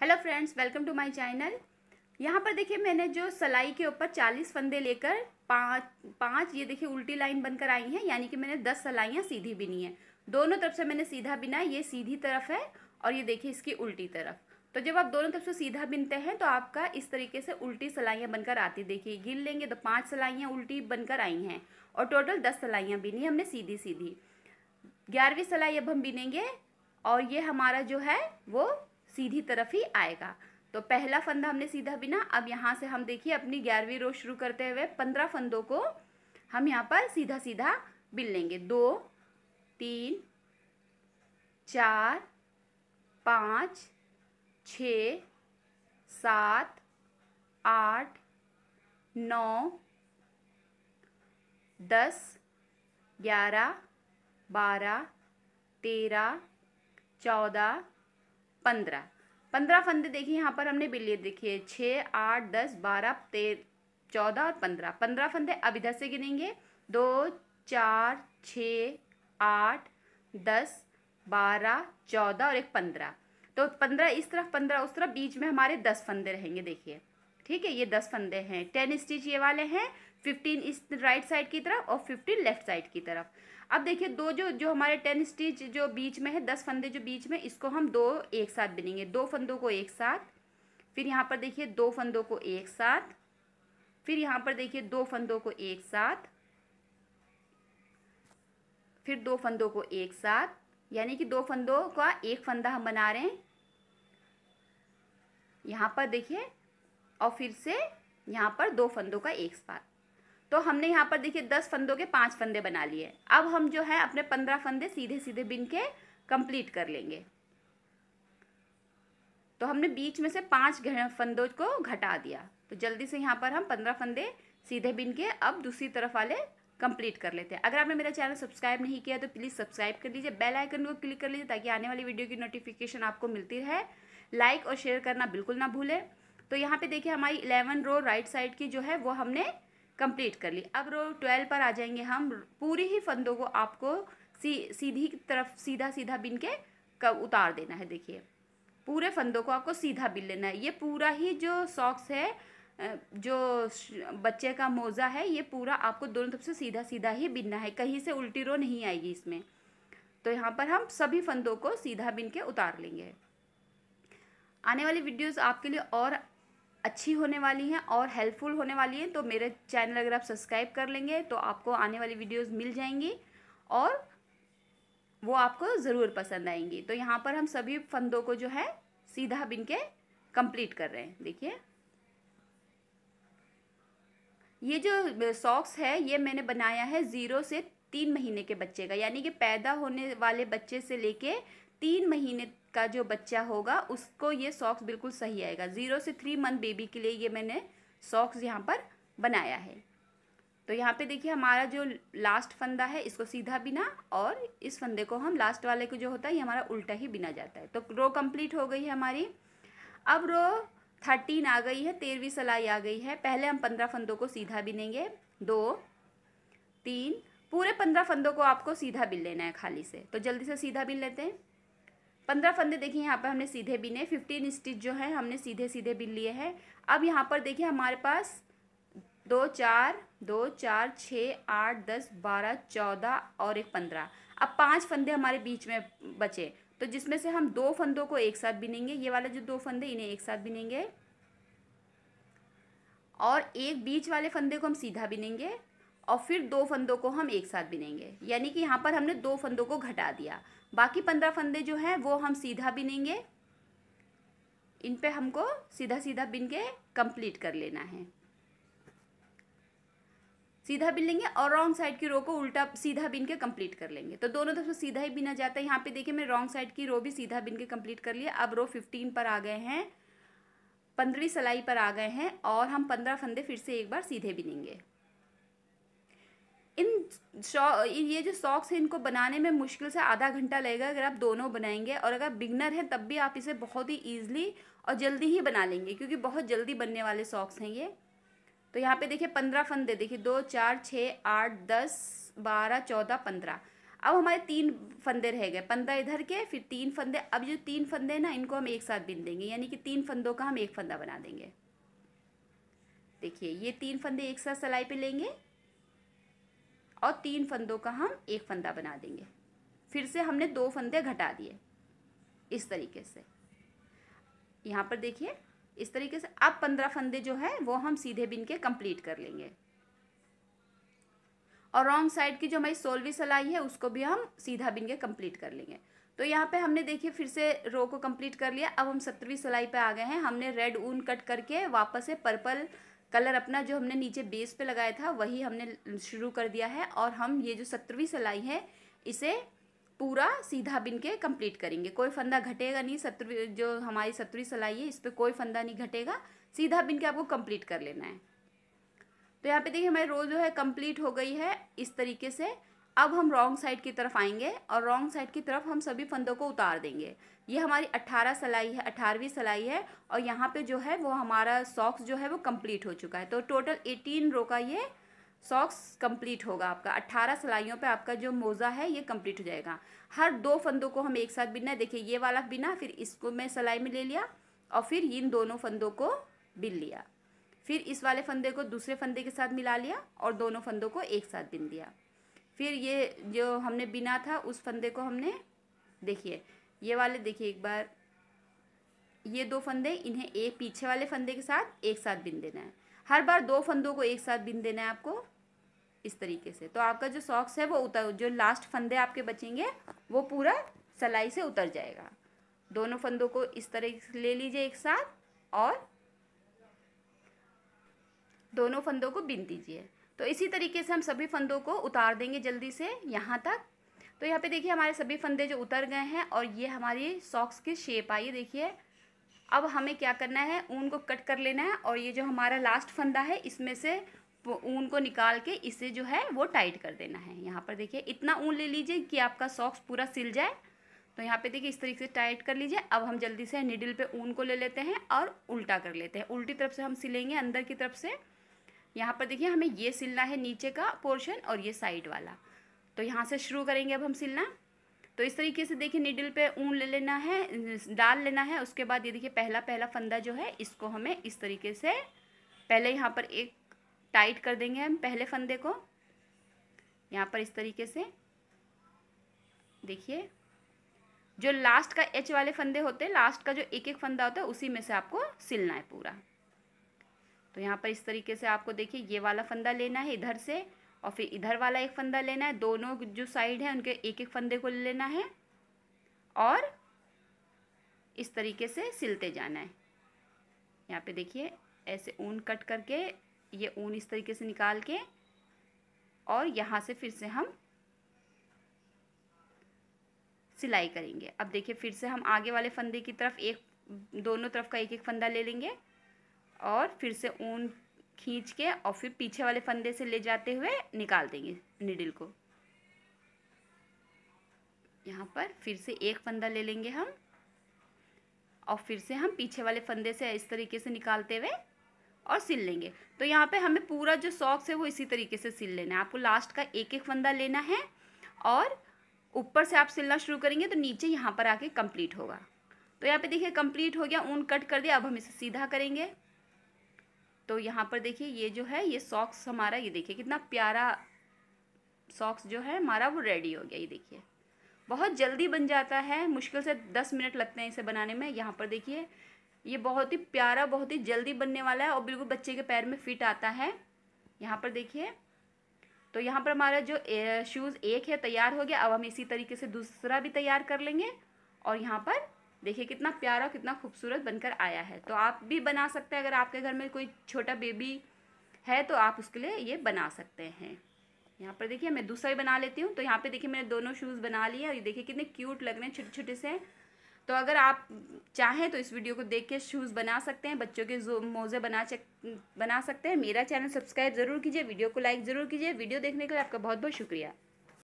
hello friends welcome to my channel यहाँ पर देखिए मैंने जो सलाई के ऊपर चालीस फंदे लेकर पाँच पाँच ये देखिए उल्टी लाइन बनकर आई हैं यानी कि मैंने दस सलाइयाँ सीधी बिनी हैं दोनों तरफ से मैंने सीधा बिना ये सीधी तरफ है और ये देखिए इसकी उल्टी तरफ तो जब आप दोनों तरफ से सीधा बिनते हैं तो आपका इस तरीके से उल्टी सलाइयाँ बनकर आती देखिए गिन लेंगे तो पाँच सलाइयाँ उल्टी बनकर आई हैं और टोटल दस सलाइयाँ बिनी हमने सीधी सीधी ग्यारहवीं सलाई अब हम बिनेंगे और ये हमारा जो है वो सीधी तरफ ही आएगा तो पहला फंदा हमने सीधा बिना अब यहाँ से हम देखिए अपनी ग्यारहवीं रो शुरू करते हुए पंद्रह फंदों को हम यहाँ पर सीधा सीधा बिन लेंगे दो तीन चार पाँच छ सात आठ नौ दस ग्यारह बारह तेरह चौदह पंद्रह पंद्रह फंदे देखिए यहाँ पर हमने बिल्ली देखिए छः आठ दस बारह तेरह चौदह और पंद्रह पंद्रह फंदे अब इधर से गिनेंगे दो चार छ आठ दस बारह चौदह और एक पंद्रह तो पंद्रह इस तरफ पंद्रह उस तरफ बीच में हमारे दस फंदे रहेंगे देखिए ठीक है ये दस फंदे हैं टेन स्टिच ये वाले हैं फिफ्टीन इस राइट साइड की तरफ और फिफ्टीन लेफ्ट साइड की तरफ अब देखिए दो जो जो हमारे टेन स्टिच जो बीच में है दस फंदे जो बीच में इसको हम दो एक साथ बिनेंगे दो फंदों को एक साथ फिर यहाँ पर देखिए दो फंदों को एक साथ फिर यहाँ पर देखिए दो फंदों को एक साथ फिर दो फंदों को एक साथ यानी कि दो फंदों का एक फंदा हम बना रहे हैं यहाँ पर देखिए और फिर से यहाँ पर दो फंदों का एक साथ तो हमने यहाँ पर देखिए दस फंदों के पाँच फंदे बना लिए अब हम जो है अपने पंद्रह फंदे सीधे सीधे बिन के कंप्लीट कर लेंगे तो हमने बीच में से पाँच फंदों को घटा दिया तो जल्दी से यहाँ पर हम पंद्रह फंदे सीधे बिन के अब दूसरी तरफ वाले कंप्लीट कर लेते हैं अगर आपने मेरा चैनल सब्सक्राइब नहीं किया तो प्लीज़ सब्सक्राइब कर लीजिए बेल आइकन को क्लिक कर लीजिए ताकि आने वाली वीडियो की नोटिफिकेशन आपको मिलती रहे लाइक और शेयर करना बिल्कुल ना भूलें तो यहाँ पे देखिए हमारी इलेवन रो राइट साइड की जो है वो हमने कंप्लीट कर ली अब रो ट्वेल्व पर आ जाएंगे हम पूरी ही फंदों को आपको सी सीधी तरफ सीधा सीधा बिन के कब उतार देना है देखिए पूरे फंदों को आपको सीधा बिन लेना है ये पूरा ही जो सॉक्स है जो बच्चे का मोज़ा है ये पूरा आपको दोनों तरफ से सीधा सीधा ही बिनना है कहीं से उल्टी रो नहीं आएगी इसमें तो यहाँ पर हम सभी फंदों को सीधा बिन के उतार लेंगे आने वाली वीडियोस आपके लिए और अच्छी होने वाली हैं और हेल्पफुल होने वाली हैं तो मेरे चैनल अगर आप सब्सक्राइब कर लेंगे तो आपको आने वाली वीडियोस मिल जाएंगी और वो आपको ज़रूर पसंद आएंगी तो यहाँ पर हम सभी फंदों को जो है सीधा बिन के कंप्लीट कर रहे हैं देखिए ये जो सॉक्स है ये मैंने बनाया है ज़ीरो से तीन महीने के बच्चे का यानी कि पैदा होने वाले बच्चे से लेके तीन महीने का जो बच्चा होगा उसको ये सॉक्स बिल्कुल सही आएगा ज़ीरो से थ्री मंथ बेबी के लिए ये मैंने सॉक्स यहाँ पर बनाया है तो यहाँ पे देखिए हमारा जो लास्ट फंदा है इसको सीधा बिना और इस फंदे को हम लास्ट वाले को जो होता है ये हमारा उल्टा ही बिना जाता है तो रो कंप्लीट हो गई है हमारी अब रो थर्टीन आ गई है तेरहवीं सलाई आ गई है पहले हम पंद्रह फंदों को सीधा बिनेंगे दो तीन पूरे पंद्रह फंदों को आपको सीधा बिन लेना है खाली से तो जल्दी से सीधा बिन लेते हैं पंद्रह फंदे देखिए यहाँ पर हमने सीधे बिने फिफ्टीन स्टिच जो है हमने सीधे सीधे बिन लिए हैं अब यहाँ पर देखिए हमारे पास दो चार दो चार छः आठ दस बारह चौदह और एक पंद्रह अब पांच फंदे हमारे बीच में बचे तो जिसमें से हम दो फंदों को एक साथ बिनेंगे ये वाले जो दो फंदे इन्हें एक साथ बिनेंगे और एक बीच वाले फंदे को हम सीधा बिनेंगे और फिर दो फंदों को हम एक साथ बिनेंगे यानी कि यहाँ पर हमने दो फंदों को घटा दिया बाकी पंद्रह फंदे जो हैं वो हम सीधा बिनेंगे इन पे हमको सीधा सीधा बिन के कंप्लीट कर लेना है सीधा बिन लेंगे और रॉन्ग साइड की रो को उल्टा सीधा बिन के कंप्लीट कर लेंगे तो दोनों तरफ से सीधा ही बिना जाता है यहाँ पे देखिए मैं रॉन्ग साइड की रो भी सीधा बिन के कंप्लीट कर लिया अब रो फिफ्टीन पर आ गए हैं पंद्रह सलाई पर आ गए हैं और हम पंद्रह फंदे फिर से एक बार सीधे बिनेंगे इन ये जो सॉक्स हैं इनको बनाने में मुश्किल से आधा घंटा लगेगा अगर आप दोनों बनाएंगे और अगर बिगनर हैं तब भी आप इसे बहुत ही ईजिली और जल्दी ही बना लेंगे क्योंकि बहुत जल्दी बनने वाले सॉक्स हैं ये तो यहाँ पे देखिए पंद्रह फंदे देखिए दो चार छः आठ दस बारह चौदह पंद्रह अब हमारे तीन फंदे रह गए पंद्रह इधर के फिर तीन फंदे अब जो तीन फंदे हैं ना इनको हम एक साथ बिन देंगे यानी कि तीन फंदों का हम एक फंदा बना देंगे देखिए ये तीन फंदे एक साथ सलाई पे लेंगे और तीन फंदों का हम एक फंदा बना देंगे फिर से हमने दो फंदे घटा दिए इस तरीके से यहाँ पर देखिए इस तरीके से अब पंद्रह फंदे जो है वो हम सीधे बिन के कंप्लीट कर लेंगे और रॉन्ग साइड की जो हमारी सोलवी सलाई है उसको भी हम सीधा बिन के कंप्लीट कर लेंगे तो यहाँ पे हमने देखिए फिर से रो को कंप्लीट कर लिया अब हम सत्रहवीं सलाई पे आ गए हैं हमने रेड ऊन कट करके वापस से पर्पल कलर अपना जो हमने नीचे बेस पे लगाया था वही हमने शुरू कर दिया है और हम ये जो सत्रहवीं सिलाई है इसे पूरा सीधा बिन के कंप्लीट करेंगे कोई फंदा घटेगा नहीं सत्रवी जो हमारी सत्रहवीं सिलाई है इस पर कोई फंदा नहीं घटेगा सीधा बिन के आपको कंप्लीट कर लेना है तो यहाँ पे देखिए हमारी रो जो है कंप्लीट हो गई है इस तरीके से अब हम रॉन्ग साइड की तरफ आएंगे और रॉन्ग साइड की तरफ हम सभी फंदों को उतार देंगे ये हमारी अट्ठारह सिलाई है अठारहवीं सिलाई है और यहाँ पे जो है वो हमारा सॉक्स जो है वो कंप्लीट हो चुका है तो टोटल एटीन रो का ये सॉक्स कंप्लीट होगा आपका अट्ठारह सिलाइयों पे आपका जो मोज़ा है ये कंप्लीट हो जाएगा हर दो फंदों को हम एक साथ बिनना है देखिए ये वाला बिना फिर इसको मैं सिलाई में ले लिया और फिर इन दोनों फंदों को बिन लिया फिर इस वाले फंदे को दूसरे फंदे के साथ मिला लिया और दोनों फंदों को एक साथ बिन दिया फिर ये जो हमने बिना था उस फंदे को हमने देखिए ये वाले देखिए एक बार ये दो फंदे इन्हें एक पीछे वाले फंदे के साथ एक साथ बिन देना है हर बार दो फंदों को एक साथ बिन देना है आपको इस तरीके से तो आपका जो सॉक्स है वो उतर जो लास्ट फंदे आपके बचेंगे वो पूरा सलाई से उतर जाएगा दोनों फंदों को इस तरह से ले लीजिए एक साथ और दोनों फंदों को बिन दीजिए तो इसी तरीके से हम सभी फंदों को उतार देंगे जल्दी से यहाँ तक तो यहाँ पे देखिए हमारे सभी फंदे जो उतर गए हैं और ये हमारी सॉक्स की शेप आई देखिए अब हमें क्या करना है ऊन को कट कर लेना है और ये जो हमारा लास्ट फंदा है इसमें से ऊन को निकाल के इसे जो है वो टाइट कर देना है यहाँ पर देखिए इतना ऊन ले लीजिए कि आपका सॉक्स पूरा सिल जाए तो यहाँ पे देखिए इस तरीके से टाइट कर लीजिए अब हम जल्दी से निडिल पे ऊन को ले लेते हैं और उल्टा कर लेते हैं उल्टी तरफ से हम सिलेंगे अंदर की तरफ से यहाँ पर देखिए हमें ये सिलना है नीचे का पोर्शन और ये साइड वाला तो यहाँ से शुरू करेंगे अब हम सिलना तो इस तरीके से देखिए निडल पे ऊन ले लेना है डाल लेना है उसके बाद ये देखिए पहला पहला फंदा जो है इसको हमें इस तरीके से पहले यहाँ पर एक टाइट कर देंगे हम पहले फंदे को यहाँ पर इस तरीके से देखिए जो लास्ट का एच वाले फंदे होते हैं लास्ट का जो एक एक फंदा होता है उसी में से आपको सिलना है पूरा तो यहाँ पर इस तरीके से आपको देखिए ये वाला फंदा लेना है इधर से और फिर इधर वाला एक फंदा लेना है दोनों जो साइड है उनके एक एक फंदे को लेना है और इस तरीके से सिलते जाना है यहाँ पे देखिए ऐसे ऊन कट करके ये ऊन इस तरीके से निकाल के और यहाँ से फिर से हम सिलाई करेंगे अब देखिए फिर से हम आगे वाले फंदे की तरफ एक दोनों तरफ का एक एक फंदा ले लेंगे और फिर से ऊन खींच के और फिर पीछे वाले फंदे से ले जाते हुए निकाल देंगे निडिल को यहाँ पर फिर से एक फंदा ले लेंगे हम और फिर से हम पीछे वाले फंदे से इस तरीके से निकालते हुए और सिल लेंगे तो यहाँ पे हमें पूरा जो सॉक्स है वो इसी तरीके से सिल लेना है आपको लास्ट का एक एक फंदा लेना है और ऊपर से आप सिलना शुरू करेंगे तो नीचे यहाँ पर आके कंप्लीट होगा तो यहाँ पे देखिए कंप्लीट हो गया ऊन कट कर दिया अब हम इसे सीधा करेंगे तो यहाँ पर देखिए ये जो है ये सॉक्स हमारा ये देखिए कितना प्यारा सॉक्स जो है हमारा वो रेडी हो गया ये देखिए बहुत जल्दी बन जाता है मुश्किल से दस मिनट लगते हैं इसे बनाने में यहाँ पर देखिए ये बहुत ही प्यारा बहुत ही जल्दी बनने वाला है और बिल्कुल बच्चे के पैर में फिट आता है यहाँ पर देखिए तो यहाँ पर हमारा जो शूज़ एक है तैयार हो गया अब हम इसी तरीके से दूसरा भी तैयार कर लेंगे और यहाँ पर देखिए कितना प्यारा कितना खूबसूरत बनकर आया है तो आप भी बना सकते हैं अगर आपके घर में कोई छोटा बेबी है तो आप उसके लिए ये बना सकते हैं यहाँ पर देखिए मैं दूसरा भी बना लेती हूँ तो यहाँ पे देखिए मैंने दोनों शूज़ बना लिए और ये देखिए कितने क्यूट लग रहे हैं छोटे छोटे से तो अगर आप चाहें तो इस वीडियो को देख के शूज़ बना सकते हैं बच्चों के मोज़े बना बना सकते हैं मेरा चैनल सब्सक्राइब ज़रूर कीजिए वीडियो को लाइक ज़रूर कीजिए वीडियो देखने के लिए आपका बहुत बहुत शुक्रिया